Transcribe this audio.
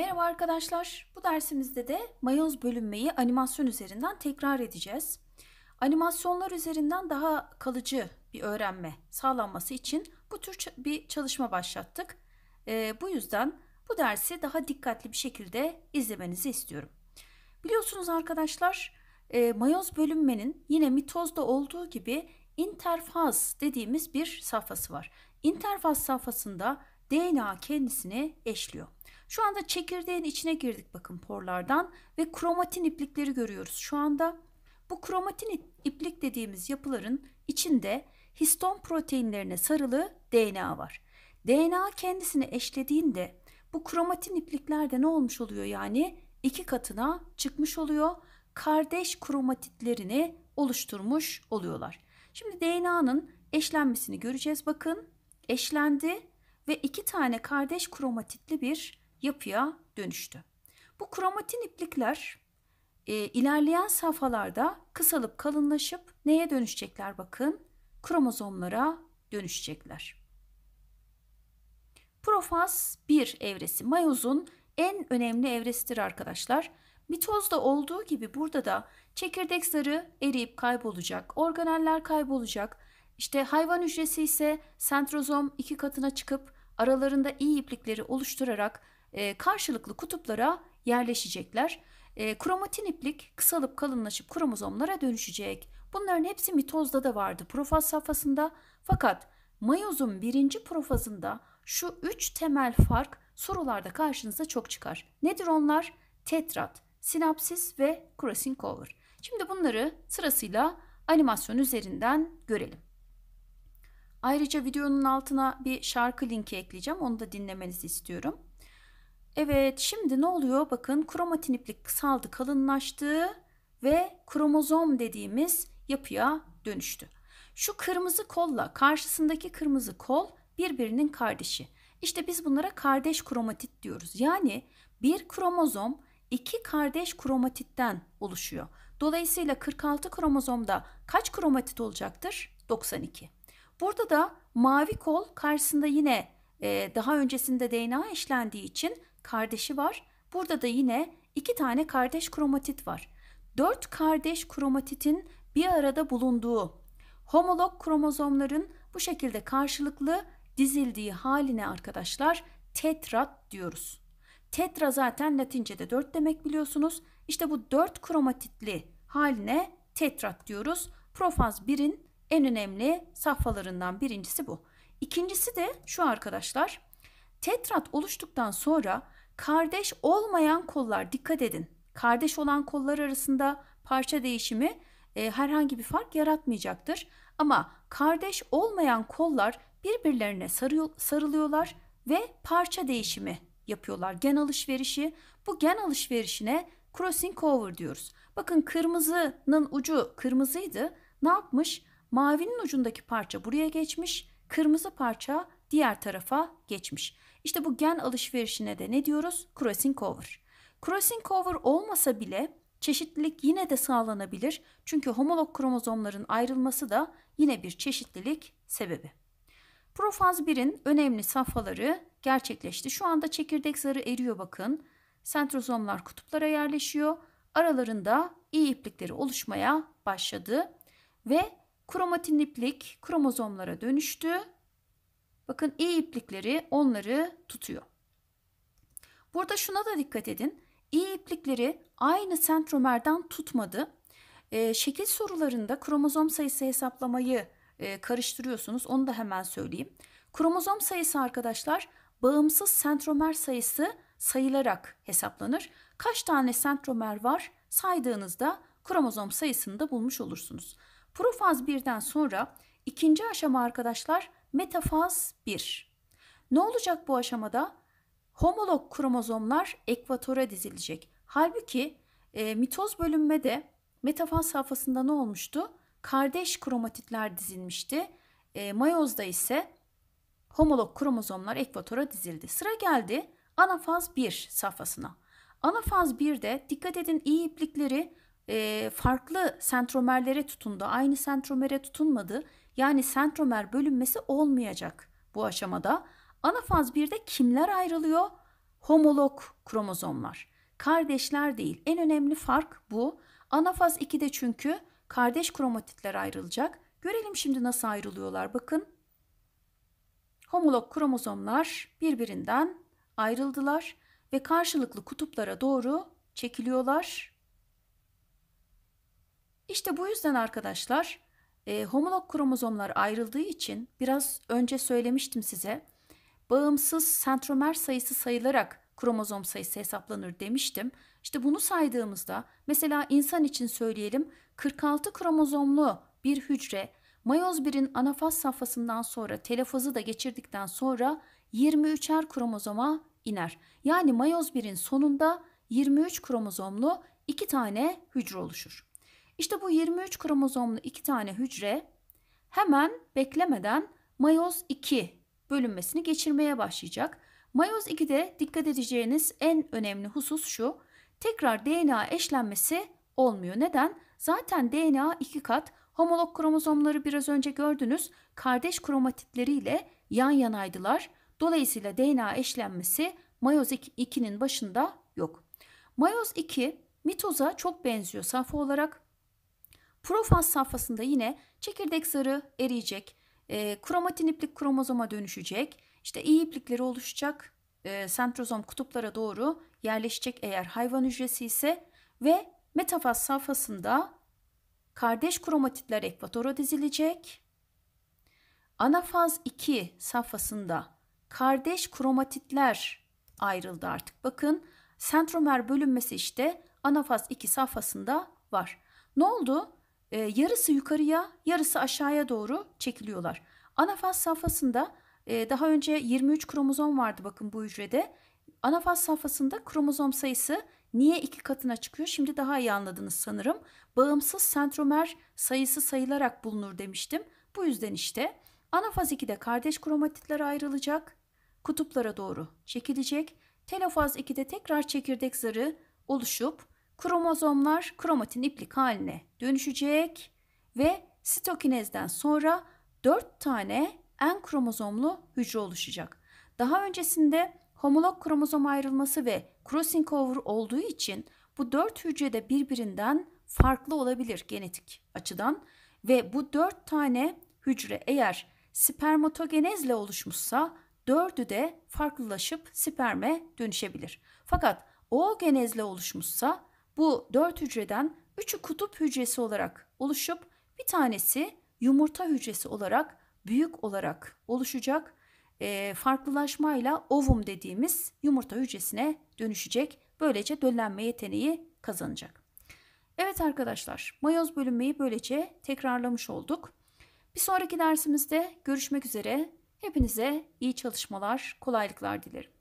Merhaba arkadaşlar. Bu dersimizde de mayoz bölünmeyi animasyon üzerinden tekrar edeceğiz. Animasyonlar üzerinden daha kalıcı bir öğrenme sağlanması için bu tür bir çalışma başlattık. E, bu yüzden bu dersi daha dikkatli bir şekilde izlemenizi istiyorum. Biliyorsunuz arkadaşlar e, mayoz bölünmenin yine mitozda olduğu gibi interfaz dediğimiz bir safhası var. İnterfaz safhasında DNA kendisini eşliyor. Şu anda çekirdeğin içine girdik bakın porlardan ve kromatin iplikleri görüyoruz şu anda. Bu kromatin iplik dediğimiz yapıların içinde histon proteinlerine sarılı DNA var. DNA kendisini eşlediğinde bu kromatin iplikler de ne olmuş oluyor yani? iki katına çıkmış oluyor. Kardeş kromatitlerini oluşturmuş oluyorlar. Şimdi DNA'nın eşlenmesini göreceğiz bakın. Eşlendi ve iki tane kardeş kromatitli bir yapıya dönüştü. Bu kromatin iplikler e, ilerleyen safhalarda kısalıp kalınlaşıp neye dönüşecekler bakın? Kromozomlara dönüşecekler. Profaz 1 evresi mayozun en önemli evresidir arkadaşlar. Mitozda olduğu gibi burada da çekirdek zarı eriyip kaybolacak, organeller kaybolacak. İşte hayvan hücresi ise sentrozom iki katına çıkıp aralarında iyi iplikleri oluşturarak e, karşılıklı kutuplara yerleşecekler. E, kromatin iplik kısalıp kalınlaşıp kromozomlara dönüşecek. Bunların hepsi mitozda da vardı profaz safhasında. Fakat mayozun birinci profazında şu üç temel fark sorularda karşınıza çok çıkar. Nedir onlar? Tetrat, sinapsis ve crossing over. Şimdi bunları sırasıyla animasyon üzerinden görelim. Ayrıca videonun altına bir şarkı linki ekleyeceğim. Onu da dinlemenizi istiyorum. Evet şimdi ne oluyor? Bakın kromatin iplik kısaldı, kalınlaştı ve kromozom dediğimiz yapıya dönüştü. Şu kırmızı kolla karşısındaki kırmızı kol birbirinin kardeşi. İşte biz bunlara kardeş kromatit diyoruz. Yani bir kromozom iki kardeş kromatitten oluşuyor. Dolayısıyla 46 kromozomda kaç kromatit olacaktır? 92. Burada da mavi kol karşısında yine e, daha öncesinde DNA işlendiği için kardeşi var. Burada da yine iki tane kardeş kromatit var. Dört kardeş kromatitin bir arada bulunduğu homolog kromozomların bu şekilde karşılıklı dizildiği haline arkadaşlar tetrat diyoruz. Tetra zaten Latince'de dört demek biliyorsunuz. İşte bu dört kromatitli haline tetrat diyoruz. Profaz 1'in en önemli safhalarından birincisi bu. İkincisi de şu arkadaşlar. Tetrat oluştuktan sonra kardeş olmayan kollar dikkat edin. Kardeş olan kollar arasında parça değişimi e, herhangi bir fark yaratmayacaktır. Ama kardeş olmayan kollar birbirlerine sarıyor, sarılıyorlar ve parça değişimi yapıyorlar. Gen alışverişi bu gen alışverişine crossing over diyoruz. Bakın kırmızının ucu kırmızıydı. Ne yapmış? Mavinin ucundaki parça buraya geçmiş. Kırmızı parça diğer tarafa geçmiş. İşte bu gen alışverişine de ne diyoruz? Crossing over. Crossing over olmasa bile çeşitlilik yine de sağlanabilir. Çünkü homolog kromozomların ayrılması da yine bir çeşitlilik sebebi. Profaz 1'in önemli safhaları gerçekleşti. Şu anda çekirdek zarı eriyor bakın. Sentrozomlar kutuplara yerleşiyor. Aralarında iyi iplikleri oluşmaya başladı ve kromatin iplik kromozomlara dönüştü Bakın iyi iplikleri onları tutuyor. Burada şuna da dikkat edin. İyi iplikleri aynı sentromerden tutmadı. E, şekil sorularında kromozom sayısı hesaplamayı e, karıştırıyorsunuz. Onu da hemen söyleyeyim. Kromozom sayısı arkadaşlar bağımsız sentromer sayısı sayılarak hesaplanır. Kaç tane sentromer var saydığınızda kromozom sayısını da bulmuş olursunuz. Profaz 1'den sonra ikinci aşama arkadaşlar Metafaz 1. Ne olacak bu aşamada? Homolog kromozomlar ekvatora dizilecek. Halbuki e, mitoz bölünmede metafaz safhasında ne olmuştu? Kardeş kromatitler dizilmişti. E, mayozda ise homolog kromozomlar ekvatora dizildi. Sıra geldi anafaz 1 safhasına. Anafaz 1'de dikkat edin iyi iplikleri e, farklı sentromerlere tutundu. Aynı sentromere tutunmadı yani sentromer bölünmesi olmayacak bu aşamada. Anafaz 1'de kimler ayrılıyor? Homolog kromozomlar. Kardeşler değil. En önemli fark bu. Anafaz 2'de çünkü kardeş kromatitler ayrılacak. Görelim şimdi nasıl ayrılıyorlar. Bakın. Homolog kromozomlar birbirinden ayrıldılar ve karşılıklı kutuplara doğru çekiliyorlar. İşte bu yüzden arkadaşlar e, homolog kromozomlar ayrıldığı için biraz önce söylemiştim size bağımsız sentromer sayısı sayılarak kromozom sayısı hesaplanır demiştim. İşte bunu saydığımızda mesela insan için söyleyelim 46 kromozomlu bir hücre mayoz 1'in anafaz safhasından sonra telefazı da geçirdikten sonra 23'er kromozoma iner. Yani mayoz 1'in sonunda 23 kromozomlu 2 tane hücre oluşur. İşte bu 23 kromozomlu iki tane hücre hemen beklemeden mayoz 2 bölünmesini geçirmeye başlayacak. Mayoz 2'de dikkat edeceğiniz en önemli husus şu. Tekrar DNA eşlenmesi olmuyor. Neden? Zaten DNA iki kat homolog kromozomları biraz önce gördünüz. Kardeş kromatitleriyle yan yanaydılar. Dolayısıyla DNA eşlenmesi mayoz 2'nin başında yok. Mayoz 2 mitoza çok benziyor saf olarak. Profaz safhasında yine çekirdek zarı eriyecek, e, kromatin iplik kromozoma dönüşecek, işte iyi iplikleri oluşacak, e, sentrozom kutuplara doğru yerleşecek eğer hayvan hücresi ise ve metafaz safhasında kardeş kromatitler ekvatora dizilecek. Anafaz 2 safhasında kardeş kromatitler ayrıldı artık. Bakın sentromer bölünmesi işte anafaz 2 safhasında var. Ne oldu? e, yarısı yukarıya yarısı aşağıya doğru çekiliyorlar. Anafaz safhasında e, daha önce 23 kromozom vardı bakın bu hücrede. Anafaz safhasında kromozom sayısı niye iki katına çıkıyor şimdi daha iyi anladınız sanırım. Bağımsız sentromer sayısı sayılarak bulunur demiştim. Bu yüzden işte anafaz 2'de kardeş kromatitler ayrılacak, kutuplara doğru çekilecek. Telofaz 2'de tekrar çekirdek zarı oluşup Kromozomlar kromatin iplik haline dönüşecek ve sitokinezden sonra 4 tane en kromozomlu hücre oluşacak. Daha öncesinde homolog kromozom ayrılması ve crossing over olduğu için bu 4 hücre de birbirinden farklı olabilir genetik açıdan ve bu 4 tane hücre eğer spermatogenezle oluşmuşsa dördü de farklılaşıp sperme dönüşebilir. Fakat oogenezle oluşmuşsa bu dört hücreden üçü kutup hücresi olarak oluşup bir tanesi yumurta hücresi olarak büyük olarak oluşacak. E, farklılaşmayla ovum dediğimiz yumurta hücresine dönüşecek. Böylece döllenme yeteneği kazanacak. Evet arkadaşlar, mayoz bölünmeyi böylece tekrarlamış olduk. Bir sonraki dersimizde görüşmek üzere. Hepinize iyi çalışmalar, kolaylıklar dilerim.